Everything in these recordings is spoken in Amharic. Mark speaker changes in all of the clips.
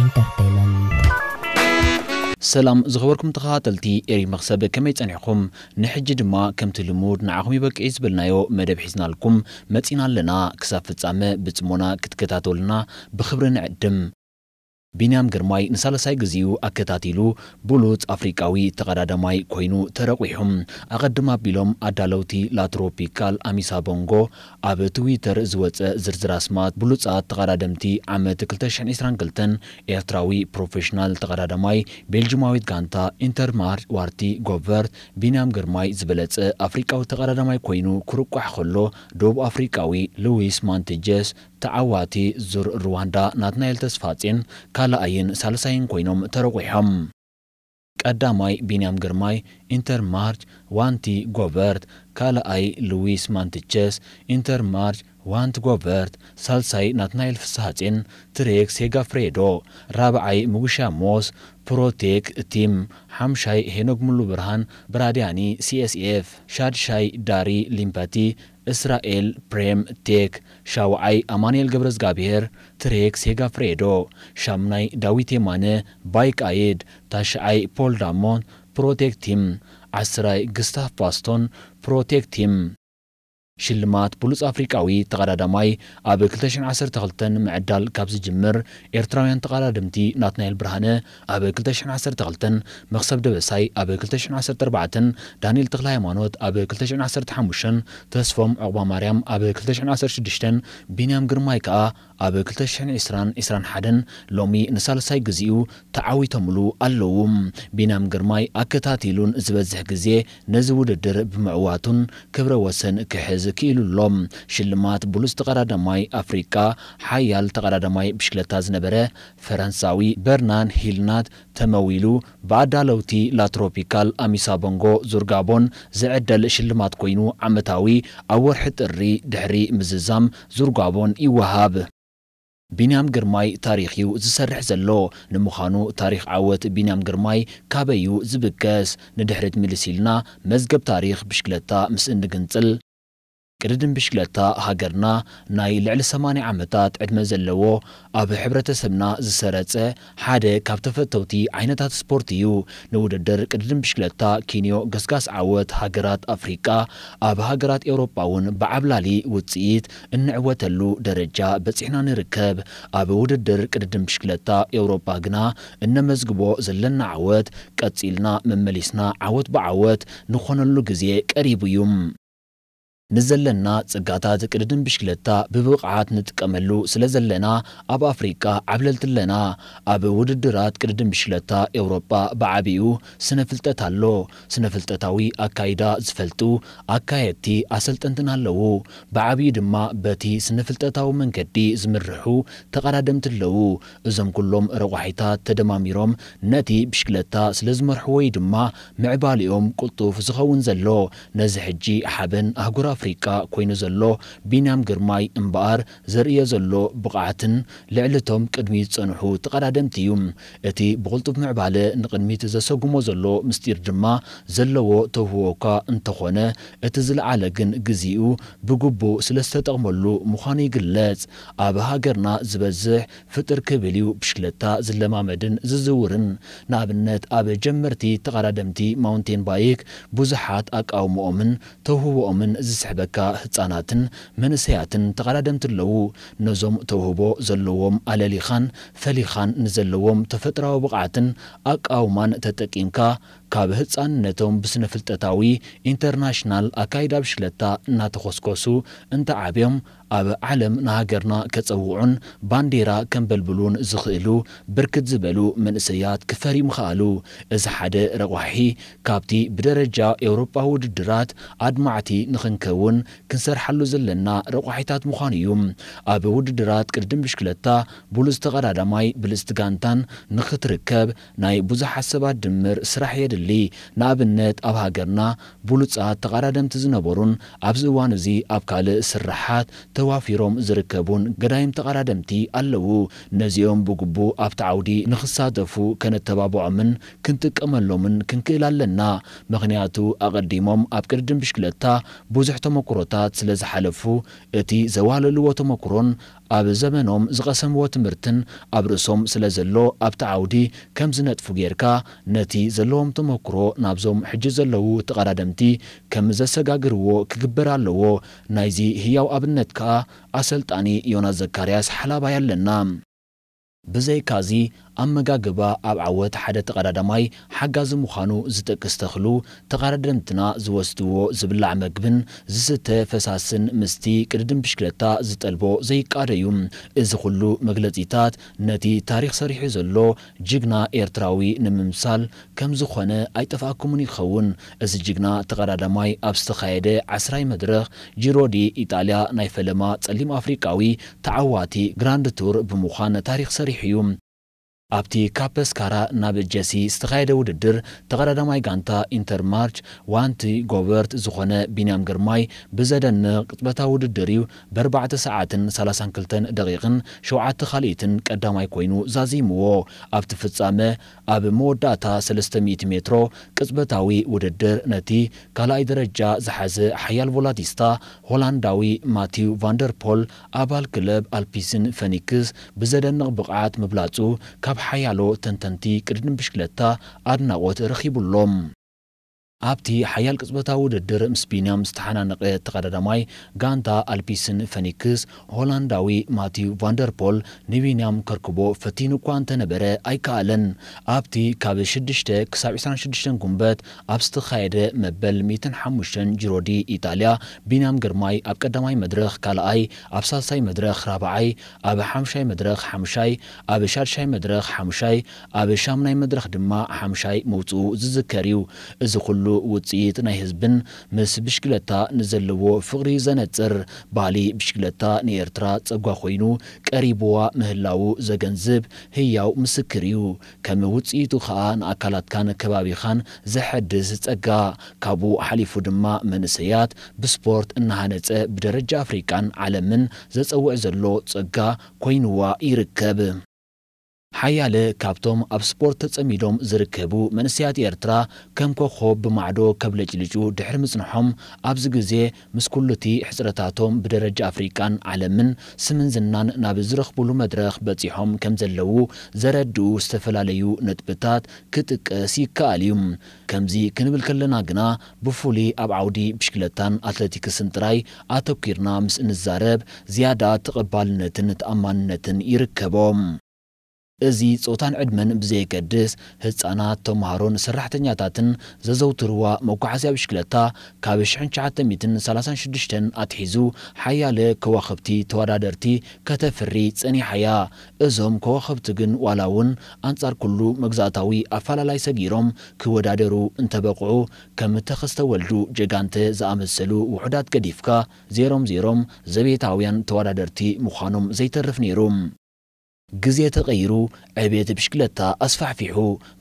Speaker 1: Entertainment. ሰላም ዝኸበርኩም ተኸታተልቲ ኤሪመኽ ሰብ ከመይ ጸኒዕኹም ንሕጂ ድማ ከምቲ ልሙድ ንዓኹም ይበቅዒ ዝበልናዮ መደብ ሒዝናልኩም መጺና ኣለና ክሳብ ፍጻመ ብጽሞና ክትከታተሉና ብኽብሪ ንዕድም ቢንያም ግርማይ ንሳለሳይ ግዜኡ ኣከታቲሉ ብሉፅ ኣፍሪቃዊ ተቐዳዳማይ ኮይኑ ተረቂሖም ኣቐድም ኣቢሎም ኣዳለውቲ ላትሮፒካል ኣሚሳ ቦንጎ ኣብ ትዊተር ዝወፀ ዝርዝር ኣስማት ብሉፃት ተቐዳደምቲ ዓመት 222 ኤርትራዊ ፕሮፌሽናል ተቐዳዳማይ ቤልጅማዊት ጋንታ ኢንተርማር ዋርቲ ጎቨርት ቢንያም ግርማይ ዝበለፀ ኣፍሪቃዊ ተቐዳዳማይ ኮይኑ ክርቋሕ ከሎ ደቡብ ኣፍሪቃዊ ሉዊስ ማንትጀስ ተዓዋቲ ዙር ሩዋንዳ ናትናኤል ተስፋጼን ካልኣይን ሳልሳይን ኮይኖም ተረጒሖም ቀዳማይ ቢንያም ግርማይ ኢንተር ማርች ዋንቲ ጎበርት ካልኣይ ሉዊስ ማንትቸስ ኢንተር ማርች ዋንቲ ጎበርት ሳልሳይ ናትናኤል ፍስሃጼን ትሬክ ፍሬዶ ራብዓይ ምጉሻ ሞስ ፕሮቴክ ቲም ሓምሻይ ሄኖግሙሉ ሙሉ ብርሃን ብራድያኒ ሲኤስኤፍ ሻድሻይ ዳሪ ሊምፓቲ እስራኤል ፕሬም ቴክ፣ ሻውዓይ አማንኤል ገብረ እግዚአብሔር፣ ትሬክ ሴጋ ፍሬዶ ሻምናይ ዳዊት የማነ፣ ባይቃይድ ታሽዓይ ፖል ዳሞን ፕሮቴክቲም፣ አስራይ ግስታፍ ባስቶን ፕሮቴክቲም شلمات بولس أفريقاوي دماي أبي كلتشن عصر تغلتن معدال كابز جمر إيرتراويان دمتي ناتنايل برهانة أبي كلتشن عصر تغلتن مخصب دبساي أبي كلتشن عصر تربعتن دانيل تغلاي مانوت أبي كلتشن عصر تحموشن تسفوم عقبا مريم أبي كلتشن عصر شدشتن بينام جرمايكا ኣብ 22021 ሎሚ ንሳልሳይ ግዜኡ ተዓዊቶምሉ ኣለዉ ቢናም ግርማይ ኣከታቲሉን ዝበዝሕ ግዜ ነዚ ውድድር ብምዕዋቱን ክብረ ወሰን ክሕዝ ክኢሉሎም ሽልማት ብሉፅ ተቀዳዳማይ ኣፍሪቃ ሓያል ተቀዳዳማይ ብሽክለታ ዝነበረ ፈረንሳዊ በርናን ሂልናት ተመዊሉ ብኣዳለውቲ ላትሮፒካል ኣሚሳ ቦንጎ ዙርጋቦን ዝዕደል ሽልማት ኮይኑ ዓመታዊ ኣብ ወርሒ ጥሪ ድሕሪ ምዝዛም ዙርጋቦን ይወሃብ ቢንያም ግርማይ ታሪኽዩ ዝሰርሕ ዘሎ ንምዃኑ ታሪኽ ዓወት ቢንያም ግርማይ ካበዩ ዝብከስ ንድሕሪት ምልስ ኢልና መዝገብ ታሪኽ ብሽክለታ ምስ እንግንፅል قردن بشكلتا هاگرنا ناي لعل سماني عمتات عدم زلوو آب حبرت سمنا زسارتس حاده كافتفت توتي عينتات سپورتيو نو ددر قردن بشكلتا كينيو غسغاس عوات هاگرات افريقا آب هاگرات اوروباون بعبلالي وطيئت ان عواتلو درجة بسيحنا نركب آب وددر قردن بشكلتا اوروبا غنا ان مزقبو زلن عوات قدسيلنا من مليسنا عوات بعوات نخونلو قزيه قريبو يوم نزلنا تجاتات كردن بشكلتا ببقعات نتكملو سلزلنا أب أفريقيا عبلتلنا أب ودرات كردن بشكلتا أوروبا بعبيو سنفلتتالو سنفلتتاوي أكايدا زفلتو أكايتي أسلتنتنالو بعبي دما بتي سنفلتتاو من كدي زمرحو تقرادمتلو إزم كلهم روحيتا تدماميروم نتي بشكلتا سلزمرحوي دما معباليوم قلطوف زخون زلو نزحجي حبن أهجرا أفريقيا كوين زلو بينام جرماي إمبار زرية زلو بقعة لعلتهم قدمي صنحو تقدم تيوم أتي بغلط بمعبالة نقدمي تزسقمو زلو مستير جما زلو توهوكا انتخونه أتزل على جن جزيو بجبو سلستتقملو مخاني جلات أبها جرنا زبزح فتر كبليو بشكلتا زلما مدن ززورن نابنت أبي جمرتي تقدمتي ماونتين بايك بزحات أك أو مؤمن توهو مؤمن ዝስሕበካ ህፃናትን መንእሰያትን ተቐዳደምቲ ኣለዉ ነዞም ተውህቦ ዘለዎም ኣለሊኻን ፈሊኻን ንዘለዎም ተፈጥራዊ ብቕዓትን ኣቃውማን ተጠቂምካ كابهتسان نتهم بسنا فلتتاوي إنترناشنال أكايد أبشلتا ناتخوسكوسو انت عابيهم أب علم نهاجرنا كتسوعون بانديرا كم بلبلون زخيلو بركت زبلو من إسيات كفري مخالو إز حدا رواحي كابتي بدرجة أوروبا ودرات أدمعتي نخنكون كنسر حلو زلنا رواحيتات مخانيوم أب ودرات كردم بشكلتا بولز تغرادماي بلستغانتان نختركب ناي بوزح حسبات دمر سرح يدل يدلي ناب النت أبها جرنا بولتسات تقارن تزنبورن أبزوان زي أبكال سرحات توافيرهم زركبون قدايم تقارن تي ألو نزيهم بقبو أبتعودي نخصادفو كانت تبابع من كنت كملو من كنكلا لنا مغنياتو أقديمهم أبكردن بشكلتا بوزحتم كروتات سلزحلفو اتي زوال الوتم كرون أب زمنهم زقسم وتمرتن أبرسهم سلزلو أبتعودي كم زنت فجيركا نتي زلوهم ተመክሮ ናብዞም ሕጂ ዘለዉ ተቐዳደምቲ ከም ዘሰጋግርዎ ክግበር ኣለዎ ናይዚ ህያው ኣብነት ከኣ ኣሰልጣኒ ዮናስ ዘካርያስ ሓላባይ ኣለና ብዘይካዚ ኣመጋግባ ኣብ ዓወት ሓደ ተቐዳዳማይ ሓጋዚ ምዃኑ ዝጠቅስ ተኽሉ ተቓዳደምትና ዝወስድዎ ዝብላዕ መግብን ዝስተ ፈሳስን ምስቲ ቅድድም ብሽክለታ ዝጠልቦ ዘይቃደዩ እዚ ኩሉ መግለፂታት ነቲ ታሪክ ሰሪሑ ዘሎ ጅግና ኤርትራዊ ንምምሳል ከም ዝኾነ ኣይጠፋእኩምን ይኸውን እዚ ጅግና ተቐዳዳማይ ኣብ ዝተኻየደ ዓስራይ መድረኽ ጂሮዲ ኢጣልያ ናይ ፈለማ ጸሊም ኣፍሪቃዊ ተዓዋቲ ግራንድ ቱር ብምዃን ታሪክ ሰሪሕ እዩ ኣብቲ ካፕስካራ ናብ ጀሲ ዝተኻየደ ውድድር ተቐዳዳማይ ጋንታ ኢንተርማርች ዋንቲ ጎበርት ዝኾነ ቢንያም ግርማይ ብዘደንቕ ቅጥበታ ውድድር እዩ ብ4 ሰዓትን 32 ደቂቕን ሸውዓተ ካልኢትን ቀዳማይ ኮይኑ ዛዚምዎ ኣብቲ ፍጻመ ኣብ መወዳእታ 300 ሜትሮ ቅጽበታዊ ውድድር ነቲ ካልኣይ ደረጃ ዝሓዘ ሓያል ቮላዲስታ፣ ሆላንዳዊ ማቲው ቫንደርፖል ኣባል ክለብ ኣልፒስን ፈኒክስ ብዘደንቕ ብቕዓት ምብላጹ ካብ حيالو تنتنتي كردن بشكلتا أرناوت رخيب اللوم ኣብቲ ሓያል ቅጽበታ ውድድር ምስ ቢንያም ዝተሓናነቐ ተቐዳዳማይ ጋንታ ኣልፒስን ፈኒክስ ሆላንዳዊ ማቲው ቫንደርፖል ንቢንያም ከርክቦ ፈቲኑ እኳ እንተነበረ ኣይከኣለን ኣብቲ ካብ 6 ክሳብ 26 ጉንበት ኣብ ዝተኻየደ መበል 105 ጂሮ ዲ ኢጣልያ ቢንያም ግርማይ ኣብ ቀዳማይ መድረኽ ካልኣይ ኣብ ሳልሳይ መድረኽ ራብዓይ ኣብ ሓምሻይ መድረኽ ሓምሻይ ኣብ ሻድሻይ መድረኽ ሓምሻይ ኣብ ሻምናይ መድረኽ ድማ ሓምሻይ መውፅኡ ዝዝከር እዩ እዚ ኩሉ ኩሉ ውፅኢት ናይ ህዝብን ምስ ብሽክለታ ንዘለዎ ፍቕሪ ዘነፅር ባህሊ ብሽክለታ ንኤርትራ ጸጓ ኮይኑ ቀሪብዋ ምህላው ዘገንዝብ ህያው ምስክር እዩ ከም ውፅኢቱ ከዓ ንኣካላትካን ከባቢኻን ዘሐድስ ጸጋ ካብኡ ሓሊፉ ድማ መንእሰያት ብስፖርት እናሃነፀ ብደረጃ ኣፍሪቃን ዓለምን ዘፀውዕ ዘሎ ጸጋ ኮይኑዋ ይርከብ ሓያለ ካብቶም ኣብ ስፖርት ተጸሚዶም ዝርከቡ መንስያት ኤርትራ ከም ኮኾብ ብማዕዶ ከብለጭልጩ ድሕሪ ምጽንሖም ኣብዚ ግዜ ምስ ኩሉ እቲ ሕፅረታቶም ብደረጃ ኣፍሪቃን ዓለምን ስምን ዝናን ናብ ዝረኽብሉ መድረኽ በፂሖም ከም ዘለዉ ዘረድኡ ዝተፈላለዩ ነጥብታት ክጥቀስ ይከኣል እዩ ከምዚ ክንብል ከለና ግና ብፍሉይ ኣብ ዓውዲ ብሽክለታን ኣትለቲክስን ጥራይ ኣተኪርና ምስ እንዛረብ ዝያዳ ተቐባልነትን ተኣማንነትን ይርከቦም እዚ ፆታን ዕድመን ብዘየገድስ ህፃናት ተምሃሮን ሰራሕተኛታትን ዘዘውትርዋ መጓዓዝያ ብሽክለታ ካብ 936 ኣትሒዙ ሓያለ ከዋኸብቲ ተወዳደርቲ ከተፍሪ ፀኒሓያ እዞም ከዋኸብቲ ግን ዋላ እውን ኣንጻር ኩሉ መግዛእታዊ ኣፈላላይ ሰጊሮም ክወዳደሩ እንተበቕዑ ከም ተኸዝተወልዱ ጀጋንተ ዝኣመሰሉ ውሑዳት ገዲፍካ ዜሮም ዜሮም ዘቤታውያን ተወዳደርቲ ምዃኖም ዘይተርፍ ነይሩ ግዜ ተቐይሩ ዕብየት ብሽክለታ ኣስፋሕፊሑ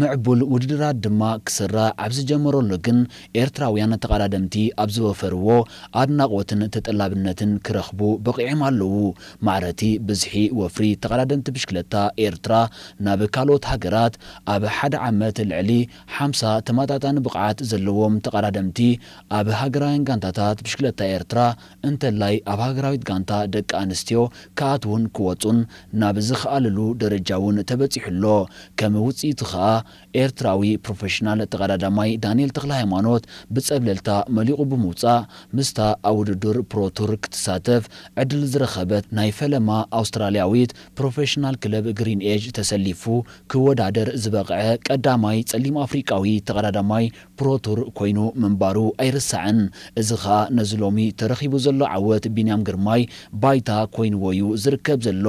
Speaker 1: ምዕቡል ውድድራት ድማ ክስራ ኣብ ዝጀመረሉ ግን ኤርትራውያን ተቐዳደምቲ ኣብ ዝወፈርዎ ኣድናቆትን ተጠላብነትን ክረኽቡ በቂዖም ኣለዉ ማዕረቲ ብዝሒ ወፍሪ ተቐዳደምቲ ብሽክለታ ኤርትራ ናብ ካልኦት ሃገራት ኣብ ሓደ ዓመት ልዕሊ ሓምሳ ተመጣጣኒ ብቕዓት ዘለዎም ተቐዳደምቲ ኣብ ሃገራውያን ጋንታታት ብሽክለታ ኤርትራ እንተላይ ኣብ ሃገራዊት ጋንታ ደቂ ኣንስትዮ ክኣትውን ክወፁን ናብ ዝከኣለሉ ደረጃ እውን ተበፂሑሎ ከም ውፅኢቱ ከዓ ኤርትራዊ ፕሮፌሽናል ተቀዳዳማይ ዳንኤል ተክለ ሃይማኖት ብፀብለልታ መሊቑ ብምውፃእ ምስታ ኣብ ውድድር ፕሮቱር ክትሳተፍ ዕድል ዝረኸበት ናይ ፈለማ ኣውስትራልያዊት ፕሮፌሽናል ክለብ ግሪን ኤጅ ተሰሊፉ ክወዳደር ዝበቕዐ ቀዳማይ ጸሊም ኣፍሪቃዊ ተቀዳዳማይ ፕሮቱር ኮይኑ ምንባሩ ኣይርስዕን እዚ ከዓ ነዚ ሎሚ ተረኺቡ ዘሎ ዓወት ቢንያም ግርማይ ባይታ ኮይንዎ እዩ ዝርከብ ዘሎ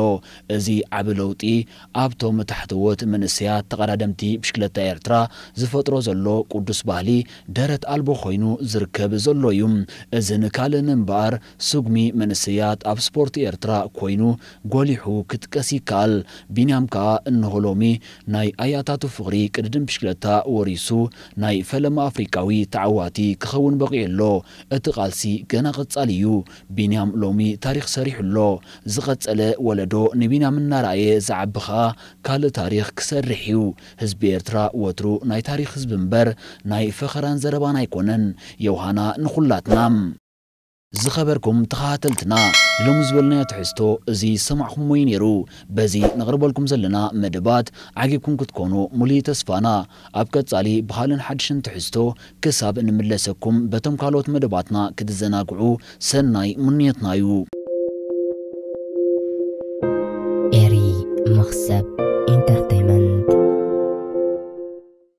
Speaker 1: እዚ ዓብ ዓብ ለውጢ ኣብቶም ታሕተዎት መንእስያት ተቐዳደምቲ ብሽክለታ ኤርትራ ዝፈጥሮ ዘሎ ቅዱስ ባህሊ ደረት ኣልቦ ኮይኑ ዝርከብ ዘሎ እዩ እዝን ንካልእን እምበኣር ስጉሚ መንእስያት ኣብ ስፖርት ኤርትራ ኮይኑ ጎሊሑ ክጥቀስ ይከኣል ቢንያም ከዓ እንሆሎሚ ናይ ኣያታቱ ፍቕሪ ቅድድም ብሽክለታ ወሪሱ ናይ ፈለማ ኣፍሪካዊ ተዓዋቲ ክኸውን በቂዑ እቲ ቓልሲ ገና ቕጻል እዩ ቢንያም ሎሚ ታሪክ ሰሪሑሎ ዝቐጸለ ወለዶ ንቢንያም እናረኣየ ርኣየ ዝዓቢ ኸኣ ካልእ ታሪክ ክሰርሕ እዩ ህዝቢ ኤርትራ ወትሩ ናይ ታሪክ ህዝቢ እምበር ናይ ፈኸራን ዘረባን ኣይኮነን የውሃና ንኹላትና ዝኸበርኩም ተኸታተልትና ሎሚ ዝበልናዮ ትሕዝቶ እዚ ሰማዕኹም እዩ ነይሩ በዚ ንቕርበልኩም ዘለና መደባት ዓጊብኩም ክትኮኑ ሙሉይ ተስፋና ኣብ ቀጻሊ ባህልን ሓድሽን ትሕዝቶ ክሳብ ንምለሰኩም በቶም ካልኦት መደባትና ክትዘናግዑ ሰናይ ሙንየትና እዩ oqsib